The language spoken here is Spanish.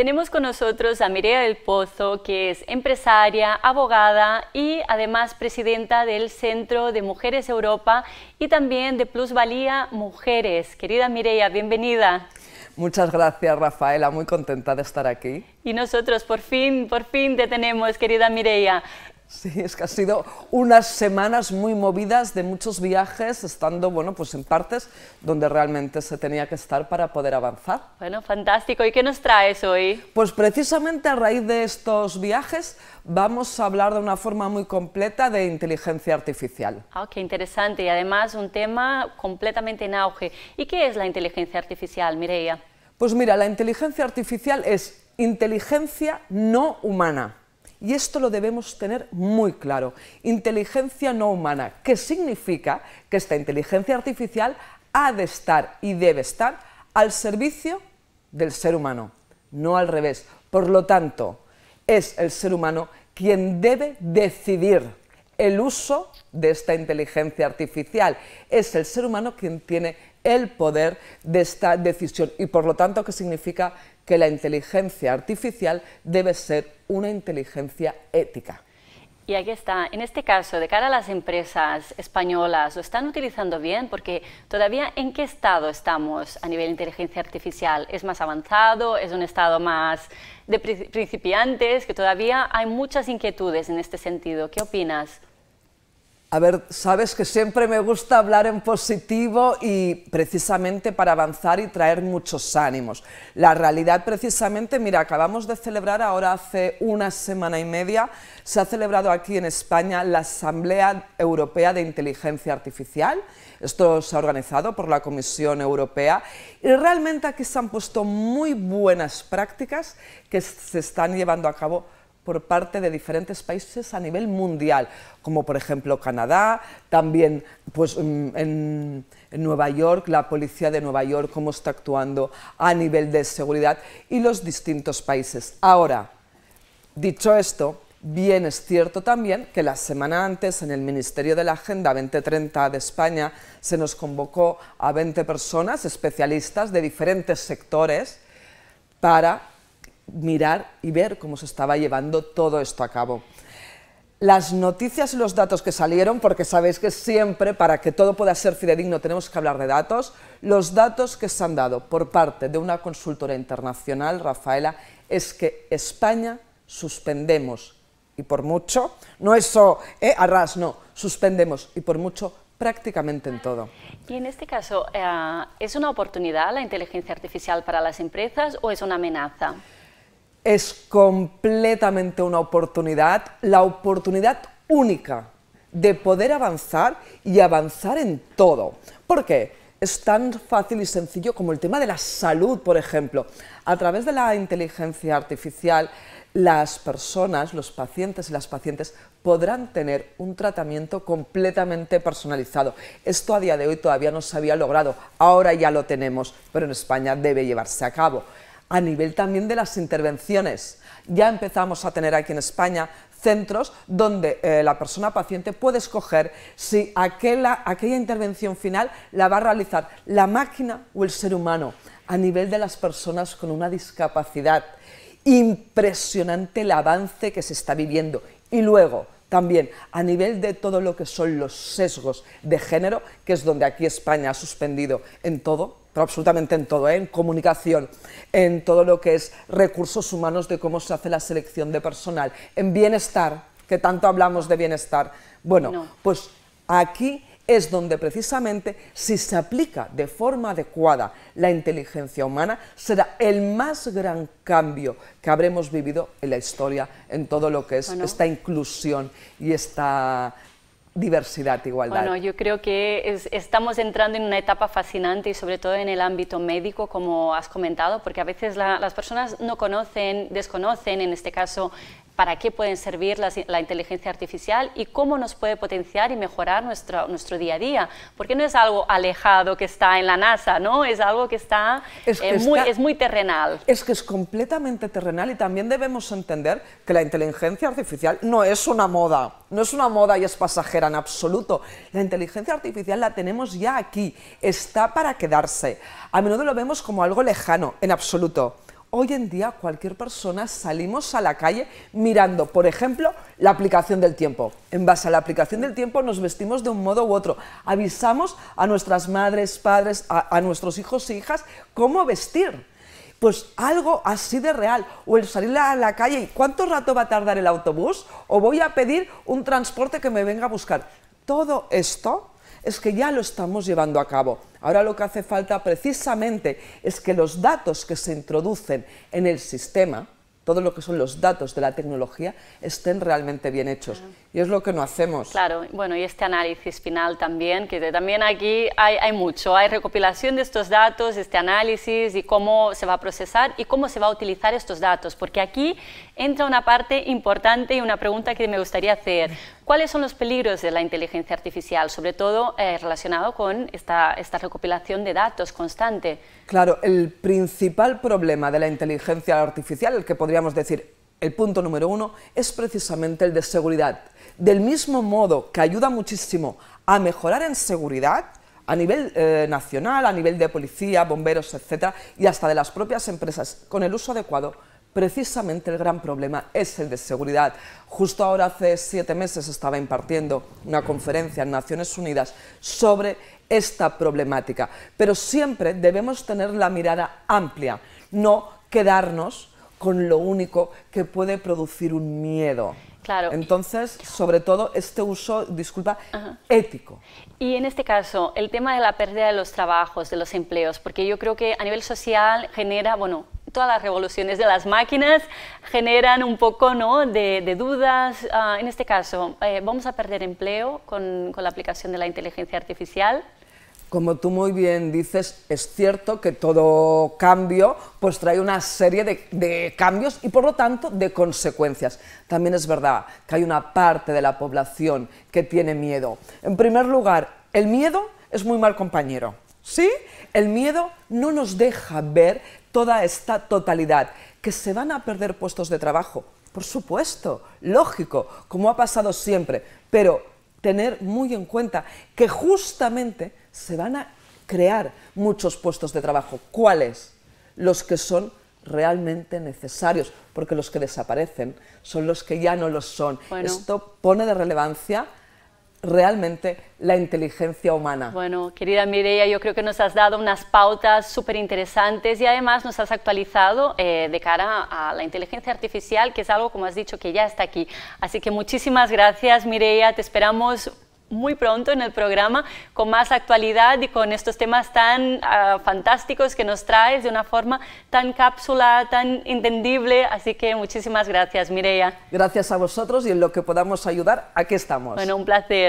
Tenemos con nosotros a Mireia del Pozo, que es empresaria, abogada y además presidenta del Centro de Mujeres Europa y también de Plusvalía Mujeres. Querida Mireia, bienvenida. Muchas gracias, Rafaela, muy contenta de estar aquí. Y nosotros, por fin, por fin te tenemos, querida Mireia. Sí, es que ha sido unas semanas muy movidas de muchos viajes, estando bueno, pues en partes donde realmente se tenía que estar para poder avanzar. Bueno, fantástico. ¿Y qué nos traes hoy? Pues precisamente a raíz de estos viajes vamos a hablar de una forma muy completa de inteligencia artificial. Ah, qué interesante y además un tema completamente en auge. ¿Y qué es la inteligencia artificial, Mireia? Pues mira, la inteligencia artificial es inteligencia no humana y esto lo debemos tener muy claro. Inteligencia no humana, que significa que esta inteligencia artificial ha de estar y debe estar al servicio del ser humano, no al revés. Por lo tanto, es el ser humano quien debe decidir el uso de esta inteligencia artificial. Es el ser humano quien tiene el poder de esta decisión y por lo tanto que significa que la inteligencia artificial debe ser una inteligencia ética. Y aquí está, en este caso, de cara a las empresas españolas, ¿lo están utilizando bien? Porque todavía, ¿en qué estado estamos a nivel de inteligencia artificial? ¿Es más avanzado? ¿Es un estado más de principiantes? Que todavía hay muchas inquietudes en este sentido. ¿Qué opinas? A ver, sabes que siempre me gusta hablar en positivo y precisamente para avanzar y traer muchos ánimos. La realidad precisamente, mira, acabamos de celebrar ahora hace una semana y media, se ha celebrado aquí en España la Asamblea Europea de Inteligencia Artificial. Esto se ha organizado por la Comisión Europea y realmente aquí se han puesto muy buenas prácticas que se están llevando a cabo por parte de diferentes países a nivel mundial, como por ejemplo Canadá, también pues, mm, en, en, Nueva York, la policía de Nueva York, cómo está actuando a nivel de seguridad y los distintos países. Ahora, dicho esto, bien es cierto también que la semana antes en el Ministerio de la Agenda 2030 de España se nos convocó a 20 personas especialistas de diferentes sectores para mirar y ver cómo se estaba llevando todo esto a cabo. Las noticias y los datos que salieron, porque sabéis que siempre para que todo pueda ser fidedigno tenemos que hablar de datos, los datos que se han dado por parte de una consultora internacional, Rafaela, es que España suspendemos y por mucho, no eso eh, arras, no, suspendemos y por mucho prácticamente en todo. Y en este caso, eh, ¿es una oportunidad la inteligencia artificial para las empresas o es una amenaza? es completamente una oportunidad, la oportunidad única de poder avanzar y avanzar en todo. ¿Por qué? Es tan fácil y sencillo como el tema de la salud, por ejemplo. A través de la inteligencia artificial, las personas, los pacientes y las pacientes podrán tener un tratamiento completamente personalizado. Esto a día de hoy todavía no se había logrado, ahora ya lo tenemos, pero en España debe llevarse a cabo a nivel también de las intervenciones. Ya empezamos a tener aquí en España centros donde eh, la persona paciente puede escoger si aquella intervención final la va a realizar la máquina o el ser humano a nivel de las personas con una discapacidad. Impresionante el avance que se está viviendo. Y luego, también a nivel de todo lo que son los sesgos de género, que es donde aquí España ha suspendido en todo, pero absolutamente en todo, ¿eh? en comunicación, en todo lo que es recursos humanos, de cómo se hace la selección de personal, en bienestar, que tanto hablamos de bienestar. Bueno, pues aquí es donde precisamente si se aplica de forma adecuada la inteligencia humana, será el más gran cambio que habremos vivido en la historia, en todo lo que es esta inclusión y esta diversidad, igualdad. Bueno, yo creo que estamos entrando en una etapa fascinante y sobre todo en el ámbito médico, como has comentado, porque a veces las personas no conocen, desconocen, en este caso, para qué pueden servir la inteligencia artificial y cómo nos puede potenciar y mejorar nuestro, nuestro día a día. Porque no es algo alejado que está en la NASA, ¿no? Es algo que está, eh, muy, es muy terrenal. Es que es completamente terrenal y también debemos entender que la inteligencia artificial no es una moda, no es una moda y es pasajera en absoluto. La inteligencia artificial la tenemos ya aquí, está para quedarse. A menudo lo vemos como algo lejano, en absoluto. Hoy en día cualquier persona salimos a la calle mirando, por ejemplo, la aplicación del tiempo. En base a la aplicación del tiempo nos vestimos de un modo u otro. Avisamos a nuestras madres, padres, a, nuestros hijos e hijas cómo vestir. Pues algo así de real. O el salir a la calle y cuánto rato va a tardar el autobús o voy a pedir un transporte que me venga a buscar. Todo esto es que ya lo estamos llevando a cabo. Ahora lo que hace falta precisamente es que los datos que se introducen en el sistema, todo lo que son los datos de la tecnología estén realmente bien hechos. Y es lo que no hacemos. Claro, bueno, y este análisis final también, que también aquí hay, hay mucho, hay recopilación de estos datos, este análisis y cómo se va a procesar y cómo se va a utilizar estos datos, porque aquí entra una parte importante y una pregunta que me gustaría hacer. ¿Cuáles son los peligros de la inteligencia artificial, sobre todo eh, relacionado con esta, esta recopilación de datos constante? Claro, el principal problema de la inteligencia artificial, el que podría decir, el punto número uno es precisamente el de seguridad. Del mismo modo que ayuda muchísimo a mejorar en seguridad, a nivel eh, nacional, a nivel de policía, bomberos, etcétera, y hasta de las propias empresas, con el uso adecuado, precisamente el gran problema es el de seguridad. Justo ahora, hace siete meses, estaba impartiendo una conferencia en Naciones Unidas sobre esta problemática, pero siempre debemos tener la mirada amplia, no quedarnos con lo único que puede producir un miedo. Claro. Entonces, sobre todo, este uso, disculpa, ético. Y en este caso, el tema de la pérdida de los trabajos, de los empleos, porque yo creo que a nivel social genera, bueno, todas las revoluciones de las máquinas generan un poco ¿no? de, dudas. Ah, en este caso, eh, ¿vamos a perder empleo con la aplicación de la inteligencia artificial? como tú muy bien dices, es cierto que todo cambio pues trae una serie de, cambios y por lo tanto de consecuencias. También es verdad que hay una parte de la población que tiene miedo. En primer lugar, el miedo es muy mal compañero. ¿Sí? El miedo no nos deja ver toda esta totalidad, que se van a perder puestos de trabajo. Por supuesto, lógico, como ha pasado siempre, pero tener muy en cuenta que justamente se van a crear muchos puestos de trabajo. ¿Cuáles? Los que son realmente necesarios, porque los que desaparecen son los que ya no los son. Esto pone de relevancia realmente la inteligencia humana. Bueno, querida Mireia, yo creo que nos has dado unas pautas súper interesantes y además nos has actualizado eh, de cara a la inteligencia artificial, que es algo, como has dicho, que ya está aquí. Así que muchísimas gracias, Mireia. Te esperamos muy pronto en el programa con más actualidad y con estos temas tan ah, fantásticos que nos traes de una forma tan cápsula, tan entendible. Así que muchísimas gracias, Mireia. Gracias a vosotros y en lo que podamos ayudar, aquí estamos. Bueno, un placer.